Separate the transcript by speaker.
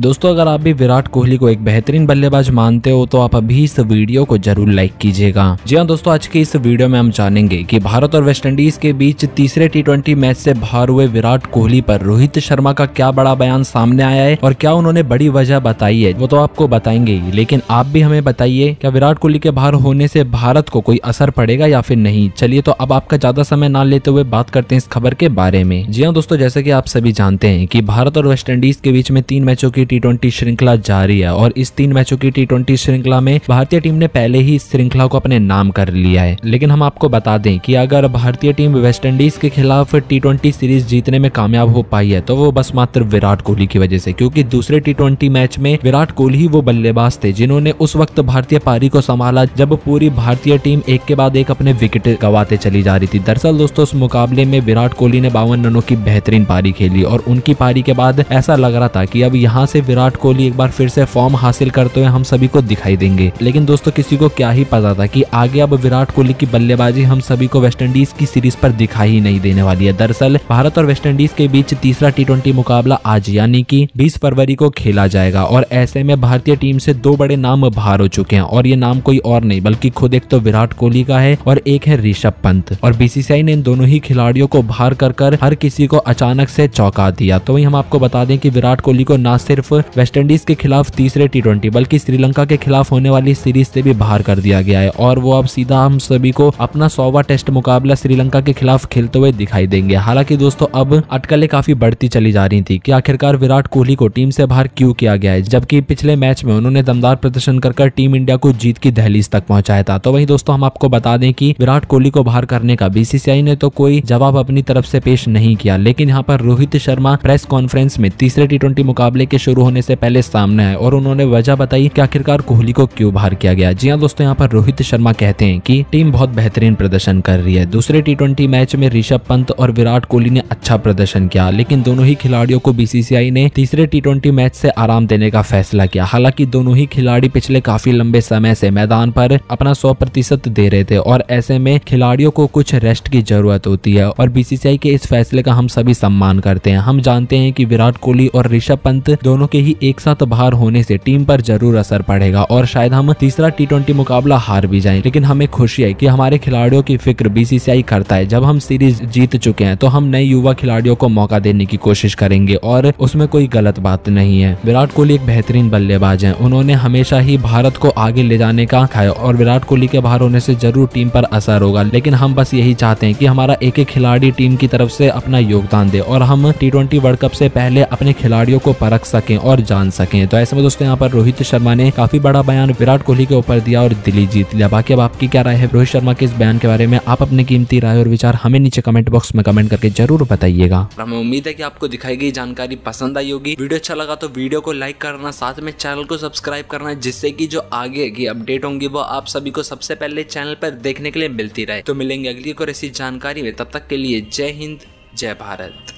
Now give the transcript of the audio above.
Speaker 1: दोस्तों अगर आप भी विराट कोहली को एक बेहतरीन बल्लेबाज मानते हो तो आप अभी इस वीडियो को जरूर लाइक कीजिएगा जी हाँ दोस्तों आज के इस वीडियो में हम जानेंगे कि भारत और वेस्टइंडीज के बीच तीसरे टी मैच से बाहर हुए विराट कोहली पर रोहित शर्मा का क्या बड़ा बयान सामने आया है और क्या उन्होंने बड़ी वजह बताई है वो तो आपको बताएंगे ही लेकिन आप भी हमें बताइए क्या विराट कोहली के बाहर होने से भारत को कोई असर पड़ेगा या फिर नहीं चलिए तो अब आपका ज्यादा समय ना लेते हुए बात करते हैं इस खबर के बारे में जी हाँ दोस्तों जैसे की आप सभी जानते हैं की भारत और वेस्टइंडीज के बीच में तीन मैचों की टी श्रृंखला जारी है और इस तीन मैचों की टी श्रृंखला में भारतीय टीम ने पहले ही इस श्रृंखला को अपने नाम कर लिया है लेकिन हम आपको बता दें कि अगर भारतीय टीम वेस्ट इंडीज के खिलाफ टी सीरीज जीतने में कामयाब हो पाई है तो वो बस मात्र विराट कोहली की वजह से क्योंकि दूसरे टी मैच में विराट कोहली ही वो बल्लेबाज थे जिन्होंने उस वक्त भारतीय पारी को संभाला जब पूरी भारतीय टीम एक के बाद एक अपने विकेट गवाते चली जा रही थी दरअसल दोस्तों उस मुकाबले में विराट कोहली ने बावन रनों की बेहतरीन पारी खेली और उनकी पारी के बाद ऐसा लग रहा था कि अब यहाँ से विराट कोहली एक बार फिर से फॉर्म हासिल करते हुए हम सभी को दिखाई देंगे लेकिन दोस्तों किसी को क्या ही पता था कि आगे अब विराट कोहली की बल्लेबाजी हम सभी को वेस्टइंडीज की सीरीज पर दिखाई नहीं देने वाली है दरअसल भारत और वेस्टइंडीज के बीच तीसरा टी मुकाबला आज यानी की बीस फरवरी को खेला जाएगा और ऐसे में भारतीय टीम से दो बड़े नाम बाहर हो चुके हैं और ये नाम कोई और नहीं बल्कि खुद एक तो विराट कोहली का है और एक है ऋषभ पंत और बीसीसीआई ने इन दोनों ही खिलाड़ियों को बाहर कर कर हर किसी को अचानक से चौंका दिया तो वही हम आपको बता दें कि विराट कोहली को न सिर्फ सिर्फ इंडीज के खिलाफ तीसरे टी बल्कि श्रीलंका के खिलाफ होने वाली सीरीज से भी बाहर कर दिया गया है और वो अब सीधा हम सभी को अपना सौवा टेस्ट मुकाबला श्रीलंका के खिलाफ खेलते हुए दिखाई देंगे हालांकि दोस्तों अब अटकलें काफी बढ़ती चली जा रही थी कि आखिरकार विराट कोहली को टीम से बाहर क्यों किया गया है जबकि पिछले मैच में उन्होंने दमदार प्रदर्शन कर, टीम इंडिया को जीत की दहलीज तक पहुंचाया था तो वही दोस्तों हम आपको बता दें की विराट कोहली को बाहर करने का बीसीसीआई ने तो कोई जवाब अपनी तरफ से पेश नहीं किया लेकिन यहाँ पर रोहित शर्मा प्रेस कॉन्फ्रेंस में तीसरे टी मुकाबले के शुरू शुरू होने से पहले सामने आए और उन्होंने वजह बताई कि आखिरकार कोहली को क्यों बाहर किया गया जी हाँ दोस्तों यहाँ पर रोहित शर्मा कहते हैं कि टीम बहुत बेहतरीन प्रदर्शन कर रही है दूसरे टी मैच में ऋषभ पंत और विराट कोहली ने अच्छा प्रदर्शन किया लेकिन दोनों ही खिलाड़ियों को बीसीसीआई ने तीसरे टी मैच से आराम देने का फैसला किया हालांकि दोनों ही खिलाड़ी पिछले काफी लंबे समय से मैदान पर अपना सौ प्रतिशत दे रहे थे और ऐसे में खिलाड़ियों को कुछ रेस्ट की जरूरत होती है और बीसीसीआई के इस फैसले का हम सभी सम्मान करते हैं हम जानते हैं कि विराट कोहली और ऋषभ पंत दोनों दोनों के ही एक साथ बाहर होने से टीम पर जरूर असर पड़ेगा और शायद हम तीसरा टी मुकाबला हार भी जाए लेकिन हमें खुशी है की हमारे खिलाड़ियों की फिक्र बीसीसीआई करता है जब हम सीरीज जीत चुके हैं तो हम नए युवा खिलाड़ियों को मौका देने की कोशिश करेंगे और उसमें कोई गलत बात नहीं है विराट कोहली एक बेहतरीन बल्लेबाज है उन्होंने हमेशा ही भारत को आगे ले जाने का खाया और विराट कोहली के बाहर होने से जरूर टीम पर असर होगा लेकिन हम बस यही चाहते हैं कि हमारा एक एक खिलाड़ी टीम की तरफ से अपना योगदान दे और हम टी वर्ल्ड कप से पहले अपने खिलाड़ियों को परख सके सकें और जान सकें तो ऐसे में दोस्तों यहाँ पर रोहित शर्मा ने काफी बड़ा बयान विराट कोहली के ऊपर दिया और दिल्ली जीत लिया बाकी अब आपकी क्या राय है रोहित शर्मा के इस बयान के बारे में आप अपने कीमती राय और विचार हमें नीचे कमेंट बॉक्स में कमेंट करके जरूर बताइएगा हमें उम्मीद है की आपको दिखाई गई जानकारी पसंद आई होगी वीडियो अच्छा लगा तो वीडियो को लाइक करना साथ में चैनल को सब्सक्राइब करना जिससे की जो आगे की अपडेट होंगी वो आप सभी को सबसे पहले चैनल पर देखने के लिए मिलती रहे तो मिलेंगे अगली और ऐसी जानकारी में तब तक के लिए जय हिंद जय भारत